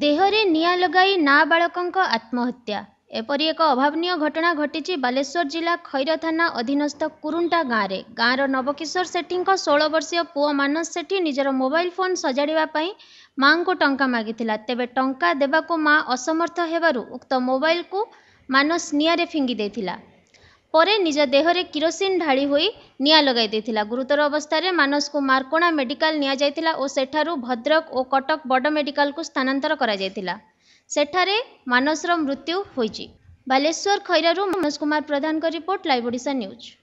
ଦେହରେ ନିଆଁ ଲଗାଇ ନାବାଳକଙ୍କ ଆତ୍ମହତ୍ୟା ଏପରି ଏକ ଅଭାବନୀୟ ଘଟଣା ଘଟିଛି ବାଲେଶ୍ୱର ଜିଲ୍ଲା ଖଇର ଥାନା ଅଧୀନସ୍ଥ କୁରୁଣ୍ଟା ଗାଁରେ ଗାଁର ନବକିଶୋର ସେଠୀଙ୍କ ଷୋହଳ ବର୍ଷୀୟ ପୁଅ ମାନସ ସେଠୀ ନିଜର ମୋବାଇଲ ଫୋନ୍ ସଜାଡ଼ିବା ପାଇଁ ମାଆଙ୍କୁ ଟଙ୍କା ମାଗିଥିଲା ତେବେ ଟଙ୍କା ଦେବାକୁ ମାଆ ଅସମର୍ଥ ହେବାରୁ ଉକ୍ତ ମୋବାଇଲକୁ ମାନସ ନିଆଁରେ ଫିଙ୍ଗି ଦେଇଥିଲା ପରେ ନିଜ ଦେହରେ କିରୋସିନ ଢାଳି ହୋଇ ନିଆଁ ଲଗାଇ ଦେଇଥିଲା ଗୁରୁତର ଅବସ୍ଥାରେ ମାନସକୁ ମାର୍କୋଣା ମେଡିକାଲ ନିଆଯାଇଥିଲା ଓ ସେଠାରୁ ଭଦ୍ରକ ଓ କଟକ ବଡ଼ ମେଡିକାଲକୁ ସ୍ଥାନାନ୍ତର କରାଯାଇଥିଲା ସେଠାରେ ମାନସର ମୃତ୍ୟୁ ହୋଇଛି ବାଲେଶ୍ୱର ଖଇରାରୁ ମନୋଜ କୁମାର ପ୍ରଧାନଙ୍କ ରିପୋର୍ଟ ଲାଇଭ୍ ଓଡ଼ିଶା ନ୍ୟୁଜ୍